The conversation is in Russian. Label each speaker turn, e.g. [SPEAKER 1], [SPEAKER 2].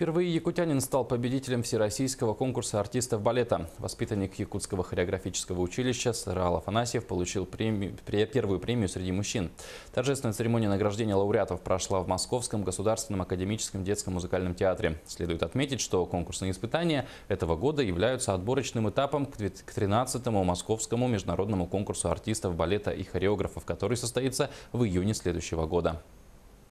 [SPEAKER 1] Впервые якутянин стал победителем всероссийского конкурса артистов балета. Воспитанник Якутского хореографического училища Сарал Афанасьев получил премию, первую премию среди мужчин. Торжественная церемония награждения лауреатов прошла в Московском государственном академическом детском музыкальном театре. Следует отметить, что конкурсные испытания этого года являются отборочным этапом к 13-му Московскому международному конкурсу артистов балета и хореографов, который состоится в июне следующего года.